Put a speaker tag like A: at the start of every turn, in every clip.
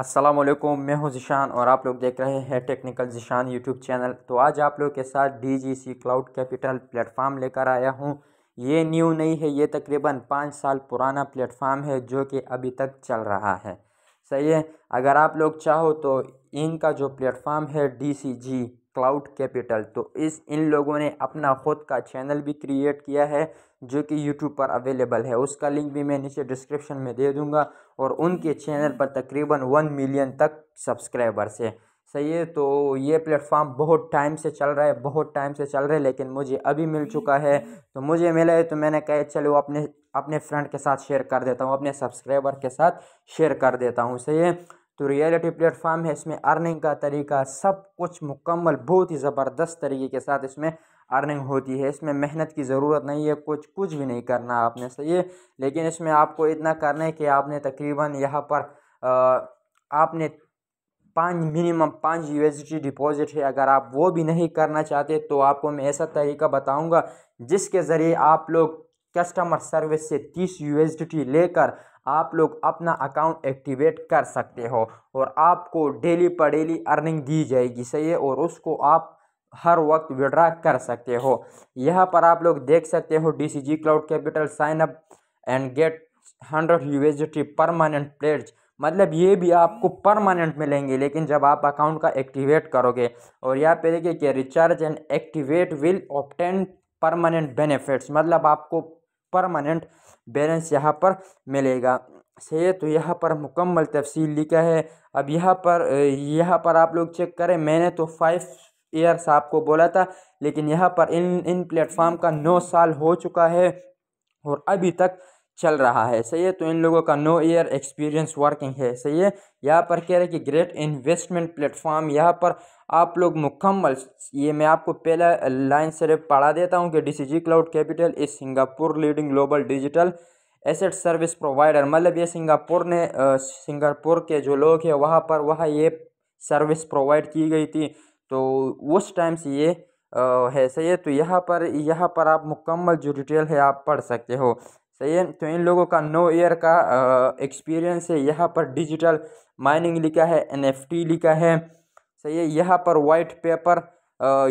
A: अस्सलाम वालेकुम मैं हूं जिशान और आप लोग देख रहे हैं टेक्निकल जिशान यूट्यूब चैनल तो आज आप लोग के साथ डीजीसी क्लाउड कैपिटल प्लेटफार्म लेकर आया हूं ये न्यू नहीं है ये तकरीबन पाँच साल पुराना प्लेटफार्म है जो कि अभी तक चल रहा है सही है अगर आप लोग चाहो तो इनका जो प्लेटफार्म है डी क्लाउड कैपिटल तो इस इन लोगों ने अपना खुद का चैनल भी क्रिएट किया है जो कि यूट्यूब पर अवेलेबल है उसका लिंक भी मैं नीचे डिस्क्रिप्शन में दे दूंगा और उनके चैनल पर तकरीबन वन मिलियन तक सब्सक्राइबर्स है सही है तो ये प्लेटफॉर्म बहुत टाइम से चल रहा है बहुत टाइम से चल रहा है लेकिन मुझे अभी मिल चुका है तो मुझे मिला है तो मैंने कहा चलो अपने अपने फ्रेंड के साथ शेयर कर देता हूँ अपने सब्सक्राइबर के साथ शेयर कर देता हूँ सही है तो रियलिटी प्लेटफार्म है इसमें अर्निंग का तरीका सब कुछ मुकम्मल बहुत ही ज़बरदस्त तरीके के साथ इसमें अर्निंग होती है इसमें मेहनत की ज़रूरत नहीं है कुछ कुछ भी नहीं करना आपने सही है लेकिन इसमें आपको इतना करना है कि आपने तकरीबन यहाँ पर आ, आपने पाँच मिनिमम पाँच यू की डिपॉज़िट है अगर आप वो भी नहीं करना चाहते तो आपको मैं ऐसा तरीका बताऊँगा जिसके ज़रिए आप लोग कस्टमर सर्विस से तीस यू लेकर आप लोग अपना अकाउंट एक्टिवेट कर सकते हो और आपको डेली पर डेली अर्निंग दी जाएगी सही है और उसको आप हर वक्त विड्रा कर सकते हो यहाँ पर आप लोग देख सकते हो D C G cloud capital sign up and get hundred U permanent pledge मतलब ये भी आपको परमानेंट मिलेंगे लेकिन जब आप अकाउंट का एक्टिवेट करोगे और यहाँ पे देखिए कि recharge and activate will obtain permanent benefits मतलब आपको परमानेंट बैलेंस यहाँ पर मिलेगा सही तो यहाँ पर मुकम्मल तफसील लिखा है अब यहाँ पर यहाँ पर आप लोग चेक करें मैंने तो फाइव ईयर्स आपको बोला था लेकिन यहाँ पर इन इन प्लेटफार्म का नौ साल हो चुका है और अभी तक चल रहा है सही है तो इन लोगों का नो ईयर एक्सपीरियंस वर्किंग है सही है यहाँ पर कह रहे कि ग्रेट इन्वेस्टमेंट प्लेटफॉर्म यहाँ पर आप लोग मुकम्मल ये मैं आपको पहला लाइन सिर्फ पढ़ा देता हूँ कि DCG cloud capital is Singapore leading global digital asset service provider मतलब ये सिंगापुर ने सिंगापुर के जो लोग हैं वहाँ पर वह ये सर्विस प्रोवाइड की गई थी तो उस टाइम से ये है सही है तो यहाँ पर यहाँ पर आप मुकम्मल जो डिटेल है आप पढ़ सकते हो सही है तो इन लोगों का नो ईयर का एक्सपीरियंस है यहाँ पर डिजिटल माइनिंग लिखा है एन लिखा है सही है यहाँ पर वाइट पेपर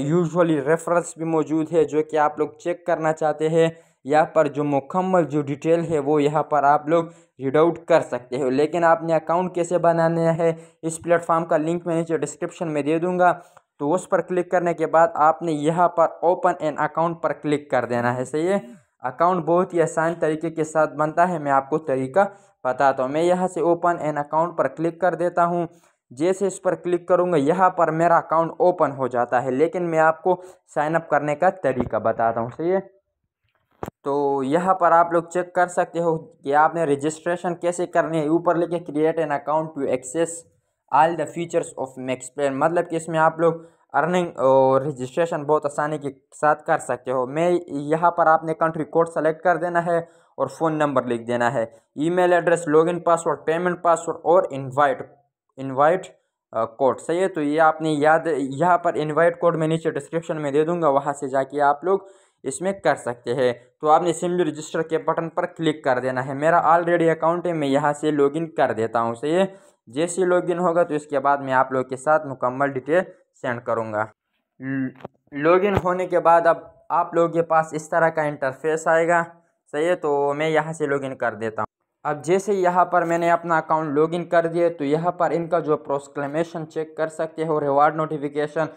A: यूजुअली रेफरेंस भी मौजूद है जो कि आप लोग चेक करना चाहते हैं यहाँ पर जो मुकम्मल जो डिटेल है वो यहाँ पर आप लोग रीड आउट कर सकते हो लेकिन आपने अकाउंट कैसे बनाना है इस प्लेटफॉर्म का लिंक मैं नीचे डिस्क्रिप्शन में दे दूँगा तो उस पर क्लिक करने के बाद आपने यहाँ पर ओपन एन अकाउंट पर क्लिक कर देना है सही है अकाउंट बहुत ही आसान तरीके के साथ बनता है मैं आपको तरीका बताता हूँ मैं यहाँ से ओपन एन अकाउंट पर क्लिक कर देता हूँ जैसे इस पर क्लिक करूँगा यहाँ पर मेरा अकाउंट ओपन हो जाता है लेकिन मैं आपको साइनअप करने का तरीका बताता हूँ सही है तो यहाँ पर आप लोग चेक कर सकते हो कि आपने रजिस्ट्रेशन कैसे करनी है ऊपर लिखे create an account to access all the features of मैक्सप्लेन मतलब कि इसमें आप लोग अर्निंग और रजिस्ट्रेशन बहुत आसानी के साथ कर सकते हो मैं यहाँ पर आपने कंट्री कोड सेलेक्ट कर देना है और फ़ोन नंबर लिख देना है email address login password payment password और इनवाइट इनवाइट कोड सही है तो ये आपने याद यहाँ पर इनवाइट कोड मैं नीचे डिस्क्रिप्शन में दे दूंगा वहाँ से जाके आप लोग इसमें कर सकते हैं तो आपने सिमली रजिस्टर के बटन पर क्लिक कर देना है मेरा ऑलरेडी अकाउंट है मैं यहाँ से लॉगिन कर देता हूँ सही है जैसे लॉगिन होगा तो इसके बाद मैं आप लोग के साथ मुकम्मल डिटेल सेंड करूँगा लॉगिन होने के बाद अब आप लोग के पास इस तरह का इंटरफेस आएगा सही है तो मैं यहाँ से लॉगिन कर देता हूँ अब जैसे यहाँ पर मैंने अपना अकाउंट लॉगिन कर दिए तो यहाँ पर इनका जो प्रोस्क्लेमेशन चेक कर सकते हो reward notification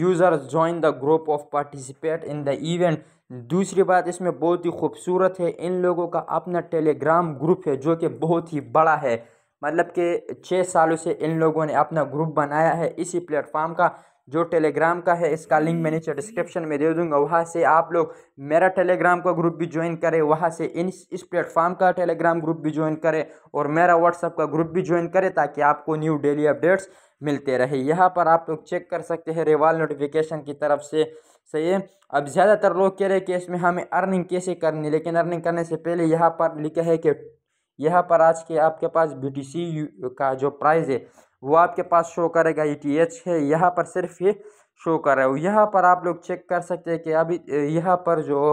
A: user join the group of participate in the event दूसरी बात इसमें बहुत ही खूबसूरत है इन लोगों का अपना टेलीग्राम ग्रुप है जो कि बहुत ही बड़ा है मतलब कि छः सालों से इन लोगों ने अपना ग्रुप बनाया है इसी प्लेटफार्म का जो टेलीग्राम का है इसका लिंक मैं नीचे डिस्क्रिप्शन में दे दूंगा वहाँ से आप लोग मेरा टेलीग्राम का ग्रुप भी ज्वाइन करें वहाँ से इन इस प्लेटफॉर्म का टेलीग्राम ग्रुप भी ज्वाइन करें और मेरा व्हाट्सअप का ग्रुप भी ज्वाइन करें ताकि आपको न्यू डेली अपडेट्स मिलते रहे यहाँ पर आप लोग चेक कर सकते हैं रिवाल नोटिफिकेशन की तरफ से सही है अब ज़्यादातर लोग कह रहे हैं कि इसमें हमें अर्निंग कैसे करनी लेकिन अर्निंग करने से पहले यहाँ पर लिखा है कि यहाँ पर आज के आपके पास बी टी सी का जो प्राइस है वो आपके पास शो करेगा ई टी एच है यहाँ पर सिर्फ ये शो कर रहा है यहाँ पर आप लोग चेक कर सकते हैं कि अभी यहाँ पर जो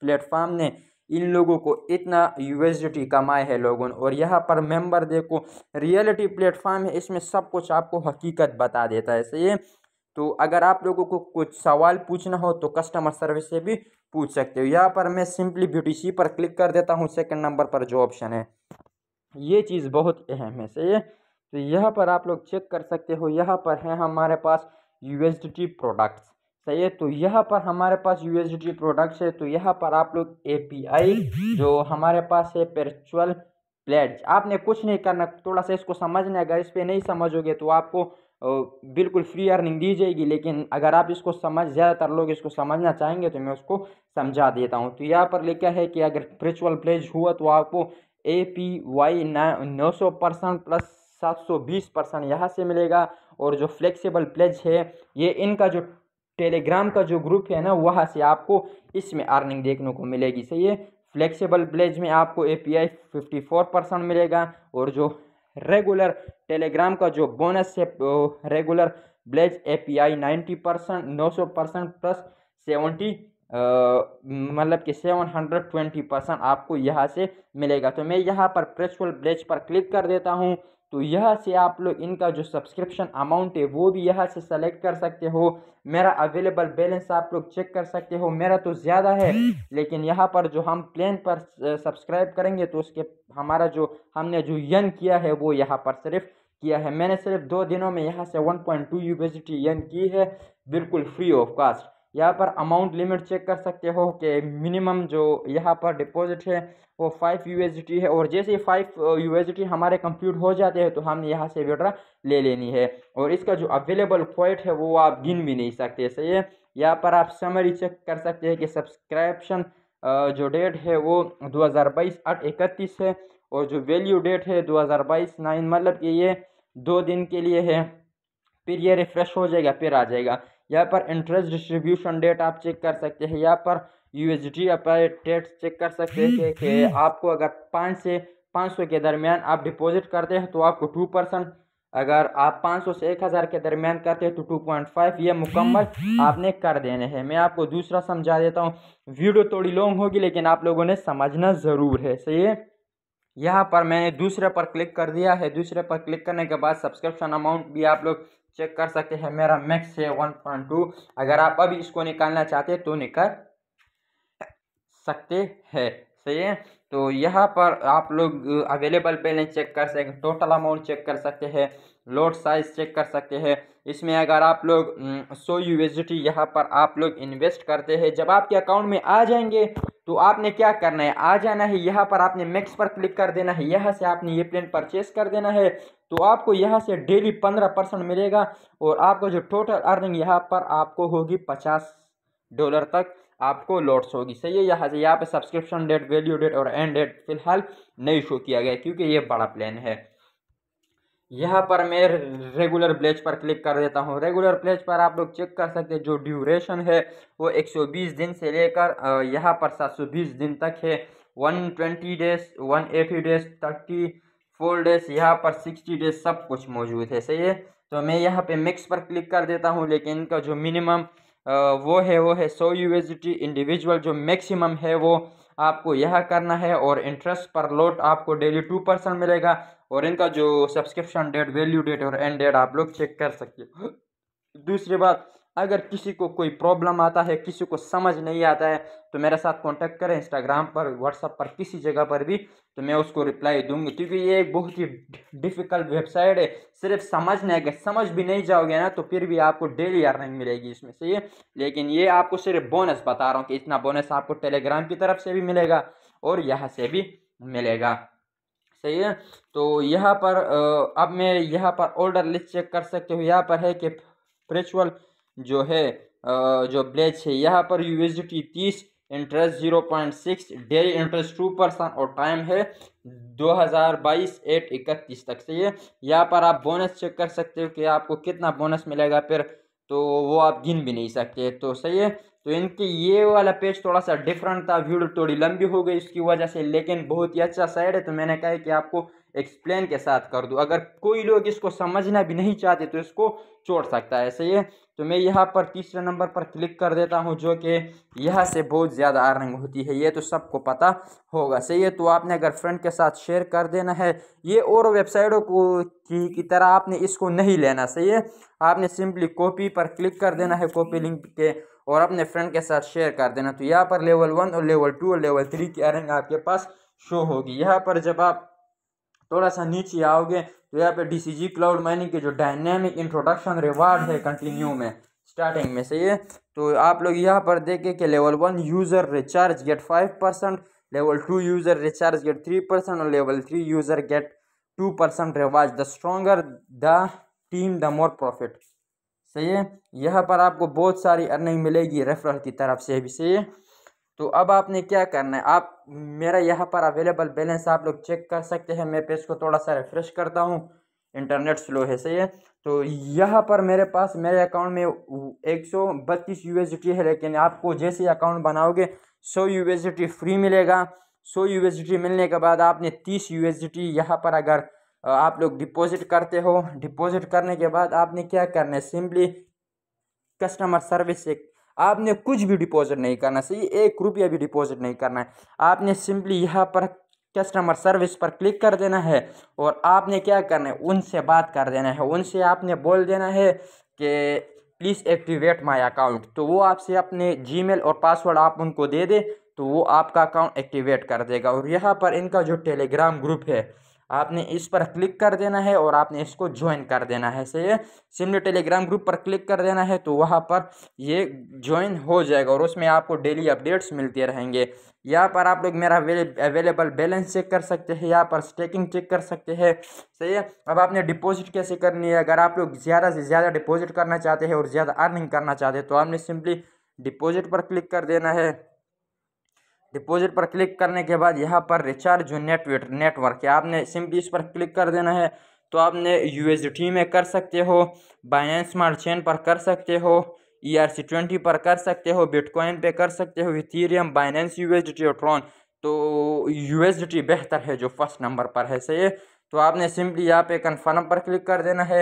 A: प्लेटफॉर्म ने इन लोगों को इतना टी कमाए है लोगों ने और यहाँ पर मेंबर देखो रियलिटी प्लेटफॉर्म है इसमें सब कुछ आपको हकीकत बता देता है सही है तो अगर आप लोगों को कुछ सवाल पूछना हो तो कस्टमर सर्विस से भी पूछ सकते हो यहाँ पर मैं सिंपली ब्यूटी सी पर क्लिक कर देता हूँ सेकंड नंबर पर जो ऑप्शन है ये चीज़ बहुत अहम है सही है तो यहाँ पर आप लोग चेक कर सकते हो यहाँ पर है हमारे पास यू प्रोडक्ट्स सही है तो यहाँ पर हमारे पास यू प्रोडक्ट्स है तो यहाँ पर आप लोग ए जो हमारे पास है पेचुअल प्लेट्स आपने कुछ नहीं करना थोड़ा सा इसको समझना है अगर इस पर नहीं समझोगे तो आपको बिल्कुल फ्री अर्निंग दी जाएगी लेकिन अगर आप इसको समझ ज़्यादातर लोग इसको समझना चाहेंगे तो मैं उसको समझा देता हूँ तो यहाँ पर लिखा है कि अगर फ्रिचुअल प्लेज हुआ तो आपको ए पी वाई नौ सौ परसेंट प्लस सात सौ बीस परसेंट यहाँ से मिलेगा और जो फ्लेक्सिबल प्लेज है ये इनका जो टेलीग्राम का जो ग्रुप है ना वहाँ से आपको इसमें अर्निंग देखने को मिलेगी सही है फ्लेक्सिबल प्लेज में आपको A P I fifty four percent मिलेगा और जो रेगुलर टेलीग्राम का जो बोनस है रेगुलर ब्लेज एपीआई 90 परसेंट नौ सौ परसेंट प्लस सेवेंटी मतलब कि सेवन हंड्रेड ट्वेंटी परसेंट आपको यहाँ से मिलेगा तो मैं यहाँ पर प्रेसफुल ब्लेज पर क्लिक कर देता हूँ तो यह से आप लोग इनका जो सब्सक्रिप्शन अमाउंट है वो भी यह से सेलेक्ट कर सकते हो मेरा अवेलेबल बैलेंस आप लोग चेक कर सकते हो मेरा तो ज़्यादा है लेकिन यहाँ पर जो हम प्लान पर सब्सक्राइब करेंगे तो उसके हमारा जो हमने जो यन किया है वो यहाँ पर सिर्फ किया है मैंने सिर्फ दो दिनों में यहाँ से वन पॉइंट टू यन की है बिल्कुल फ्री ऑफ कास्ट यहाँ पर अमाउंट लिमिट चेक कर सकते हो कि मिनिमम जो यहाँ पर डिपॉजिट है वो फाइव यू है और जैसे ही फाइव यू हमारे कंप्यूट हो जाते हैं तो हमने यहाँ से विड्रा ले लेनी है और इसका जो अवेलेबल पॉइंट है वो आप गिन भी नहीं सकते सही है यहाँ पर आप समरी चेक कर सकते हैं कि सब्सक्रिप्शन जो डेट है वो 2022 आठ इकतीस है और जो वैल्यू डेट है 2022 नाइन मतलब कि ये दो दिन के लिए है फिर ये रिफ़्रेश हो जाएगा फिर आ जाएगा यहाँ पर इंटरेस्ट डिस्ट्रीब्यूशन डेट आप चेक कर सकते हैं यहाँ पर U S D date check कर सकते हैं कि हम्म, हम्म। आपको अगर पाँच से पाँच सौ के दरमियान आप डिपॉजिट करते हैं तो आपको टू परसेंट अगर आप पाँच सौ से एक हज़ार के दरमियान करते हैं तो टू पॉइंट फाइव ये मुकम्मल हम्म, आपने कर देने हैं मैं आपको दूसरा समझा देता हूँ वीडियो थोड़ी लॉन्ग होगी लेकिन आप लोगों ने समझना ज़रूर है सही है यहाँ पर मैंने दूसरे पर क्लिक कर दिया है दूसरे पर क्लिक करने के बाद सब्सक्रिप्शन अमाउंट भी आप लोग चेक कर सकते हैं मेरा मैक्स है वन पॉइंट टू अगर आप अभी इसको निकालना चाहते तो निकल सकते हैं सही है तो यहाँ पर आप लोग अवेलेबल बैलेंस चेक कर सकते टोटल अमाउंट चेक कर सकते हैं लोड साइज चेक कर सकते हैं इसमें अगर आप लोग सो यू एस डी यहाँ पर आप लोग इन्वेस्ट करते हैं जब आपके अकाउंट में आ जाएंगे तो आपने क्या करना है आ जाना है यहाँ पर आपने मैक्स पर क्लिक कर देना है यहाँ से आपने ये प्लान परचेस कर देना है तो आपको यहाँ से डेली पंद्रह परसेंट मिलेगा और आपको जो टोटल अर्निंग यहाँ पर आपको होगी पचास डॉलर तक आपको लॉट्स होगी सही है यहाँ से यहाँ पर सब्सक्रिप्शन डेट वैल्यू डेट और एंड डेट फिलहाल नहीं शो किया गया क्योंकि ये बड़ा प्लान है यहाँ पर मैं रेगुलर ब्लेच पर क्लिक कर देता हूँ रेगुलर ब्लेच पर आप लोग चेक कर सकते हैं जो ड्यूरेशन है वो 120 दिन से लेकर यहाँ पर 720 दिन तक है 120 days 180 days thirty four days यहाँ पर 60 डेज सब कुछ मौजूद है सही है तो मैं यहाँ पे मिक्स पर क्लिक कर देता हूँ लेकिन इनका जो मिनिमम वो है वो है सौ यू इंडिविजुअल जो मैक्सिमम है वो आपको यह करना है और इंटरेस्ट पर लोट आपको डेली टू परसेंट मिलेगा और इनका जो सब्सक्रिप्शन डेट वैल्यू डेट और एंड डेट आप लोग चेक कर सकते हो दूसरी बात अगर किसी को कोई प्रॉब्लम आता है किसी को समझ नहीं आता है तो मेरे साथ कांटेक्ट करें इंस्टाग्राम पर व्हाट्सअप पर किसी जगह पर भी तो मैं उसको रिप्लाई दूंगी क्योंकि ये एक बहुत ही डिफ़िकल्ट वेबसाइट है सिर्फ समझने के समझ भी नहीं जाओगे ना तो फिर भी आपको डेली अर्निंग मिलेगी इसमें से ये लेकिन ये आपको सिर्फ बोनस बता रहा हूँ कि इतना बोनस आपको टेलीग्राम की तरफ से भी मिलेगा और यहाँ से भी मिलेगा सही है तो यहाँ पर अब मैं यहाँ पर ऑर्डर लिस्ट चेक कर सकते हो यहाँ पर है कि प्रिचुअल जो है जो ब्लेच है यहाँ पर यू एस डी तीस interest zero point six daily interest two percent और टाइम है दो हज़ार बाईस एट इकतीस तक से ये यहाँ पर आप बोनस चेक कर सकते हो कि आपको कितना बोनस मिलेगा फिर तो वो आप गिन भी नहीं सकते तो सही है तो इनके ये वाला पेज थोड़ा सा डिफरेंट था वीडियो थोड़ी लंबी हो गई इसकी वजह से लेकिन बहुत ही अच्छा साइड है तो मैंने कहा कि आपको एक्सप्लेन के साथ कर दूँ अगर कोई लोग इसको समझना भी नहीं चाहते तो इसको छोड़ सकता है सही है तो मैं यहाँ पर तीसरे नंबर पर क्लिक कर देता हूँ जो कि यहाँ से बहुत ज़्यादा अर्निंग होती है ये तो सबको पता होगा सही है तो आपने अगर फ्रेंड के साथ शेयर कर देना है ये और वेबसाइटों को की, की तरह आपने इसको नहीं लेना सही है आपने सिंपली कॉपी पर क्लिक कर देना है कॉपी लिंक के और अपने फ्रेंड के साथ शेयर कर देना तो यहाँ पर लेवल वन और लेवल टू और लेवल थ्री की अर्निंग आपके पास शो होगी यहाँ पर जब आप थोड़ा सा नीचे आओगे तो यहाँ पे डीसीजी क्लाउड माइनिंग के जो डायनेमिक इंट्रोडक्शन रिवार्ड है कंटिन्यू में स्टार्टिंग में सही है तो आप लोग यहाँ पर देखें कि level one user recharge get five percent level two user recharge get three percent और level three user get two percent rewards the stronger the team the more profit सही है यहाँ पर आपको बहुत सारी अर्निंग मिलेगी रेफरल की तरफ से भी सही है तो अब आपने क्या करना है आप मेरा यहाँ पर अवेलेबल बैलेंस आप लोग चेक कर सकते हैं मैं पेज को थोड़ा सा रिफ़्रेश करता हूँ इंटरनेट स्लो है सही है तो यहाँ पर मेरे पास मेरे अकाउंट में एक सौ बत्तीस यू है लेकिन आपको जैसे अकाउंट बनाओगे सौ यू फ्री मिलेगा सौ यू मिलने के बाद आपने तीस यू एस यहाँ पर अगर आप लोग डिपॉजिट करते हो डिपॉजिट करने के बाद आपने क्या करना है सिंपली कस्टमर सर्विस से आपने कुछ भी डिपॉजिट नहीं करना सही एक रुपया भी डिपॉजिट नहीं करना है आपने सिंपली यहाँ पर कस्टमर सर्विस पर क्लिक कर देना है और आपने क्या करना है उनसे बात कर देना है उनसे आपने बोल देना है कि प्लीज़ एक्टिवेट माय अकाउंट तो वो आपसे अपने जीमेल और पासवर्ड आप उनको दे दें तो वो आपका अकाउंट एक्टिवेट कर देगा और यहाँ पर इनका जो टेलीग्राम ग्रुप है आपने इस पर क्लिक कर देना है और आपने इसको ज्वाइन कर देना है से सिमली टेलीग्राम ग्रुप पर क्लिक कर देना है तो वहाँ पर ये ज्वाइन हो जाएगा और उसमें आपको डेली अपडेट्स मिलते रहेंगे यहाँ पर आप लोग मेरा अवेलेबल बैलेंस चेक कर सकते हैं यहाँ पर स्टेकिंग चेक कर सकते हैं सही है अब आपने डिपॉजिट कैसे करनी है अगर आप लोग ज़्यादा से ज़्यादा डिपॉजिट करना चाहते हैं और ज़्यादा अर्निंग करना चाहते हैं तो आपने सिंपली डिपॉजिट पर क्लिक कर देना है डिपॉजिट पर क्लिक करने के बाद यहाँ पर रिचार्ज जो नेटवर्क नेटवर्क है आपने सिंपली इस पर क्लिक कर देना है तो आपने यू में कर सकते हो बाइनेंस स्मार्ट चेन पर कर सकते हो ई आर सी ट्वेंटी पर कर सकते हो बिटकॉइन पे कर सकते हो इथीरियम बाइनेंस यू एस और ट्रॉन तो यू एस बेहतर है जो फर्स्ट नंबर पर है सही तो आपने सिंपली यहाँ पे कन्फर्म पर क्लिक कर देना है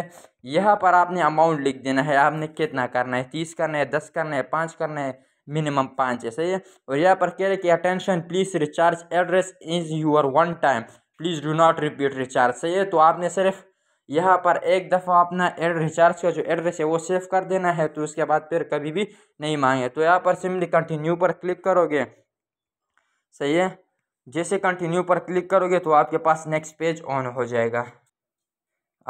A: यहाँ पर आपने अमाउंट लिख देना है आपने कितना करना है तीस करना है दस करना है पाँच करना है मिनिमम पाँच है सही है और यहाँ पर कह रहे कि attention please recharge address is your one time please do not repeat recharge सही है तो आपने सिर्फ यहाँ पर एक दफ़ा अपना एड रिचार्ज का जो एड्रेस है वो सेव कर देना है तो उसके बाद फिर कभी भी नहीं मांगे तो यहाँ पर सिमली कंटिन्यू पर क्लिक करोगे सही है जैसे कंटिन्यू पर क्लिक करोगे तो आपके पास नेक्स्ट पेज ऑन हो जाएगा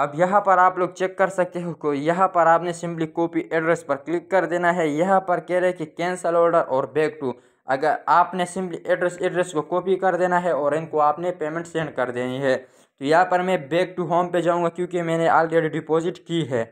A: अब यहाँ पर आप लोग चेक कर सकते हो यहाँ पर आपने सिंपली कॉपी एड्रेस पर क्लिक कर देना है यहाँ पर कह रहे हैं कि कैंसल ऑर्डर और बैक टू अगर आपने सिंपली एड्रेस एड्रेस को कॉपी कर देना है और इनको आपने पेमेंट सेंड कर देनी है तो यहाँ पर मैं बैक टू होम पे जाऊँगा क्योंकि मैंने ऑलरेडी डिपॉजिट की है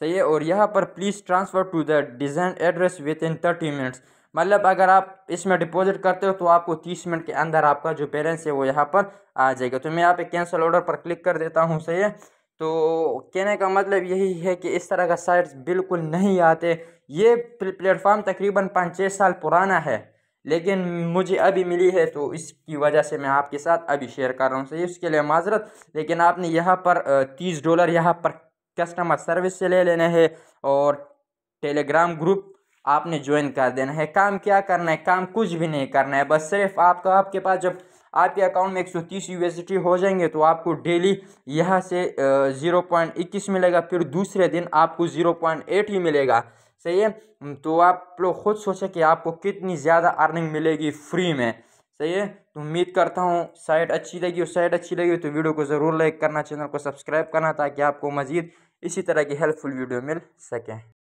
A: सही है और यहाँ पर please transfer to the design address within thirty minutes मतलब अगर आप इसमें डिपॉजिट करते हो तो आपको तीस मिनट के अंदर आपका जो बैलेंस है वो यहाँ पर आ जाएगा तो मैं यहाँ पे कैंसल ऑर्डर पर क्लिक कर देता हूँ सही है तो कहने का मतलब यही है कि इस तरह का साइट्स बिल्कुल नहीं आते ये प्लेटफार्म तकरीबन पाँच छः साल पुराना है लेकिन मुझे अभी मिली है तो इसकी वजह से मैं आपके साथ अभी शेयर कर रहा हूँ सही उसके लिए माजरत लेकिन आपने यहाँ पर तीस डॉलर यहाँ पर कस्टमर सर्विस से ले लेना है और टेलीग्राम ग्रुप आपने ज्वाइन कर देना है काम क्या करना है काम कुछ भी नहीं करना है बस सिर्फ आपका आपके पास जब आपके अकाउंट में 130 यूएसडी हो जाएंगे तो आपको डेली यहाँ से ज़ीरो मिलेगा फिर दूसरे दिन आपको ज़ीरो ही मिलेगा सही है तो आप लोग खुद सोचें कि आपको कितनी ज़्यादा अर्निंग मिलेगी फ्री में सही है तो उम्मीद करता हूँ साइट अच्छी लगी और साइट अच्छी लगी तो वीडियो को ज़रूर लाइक करना चैनल को सब्सक्राइब करना ताकि आपको मज़ीद इसी तरह की हेल्पफुल वीडियो मिल सकें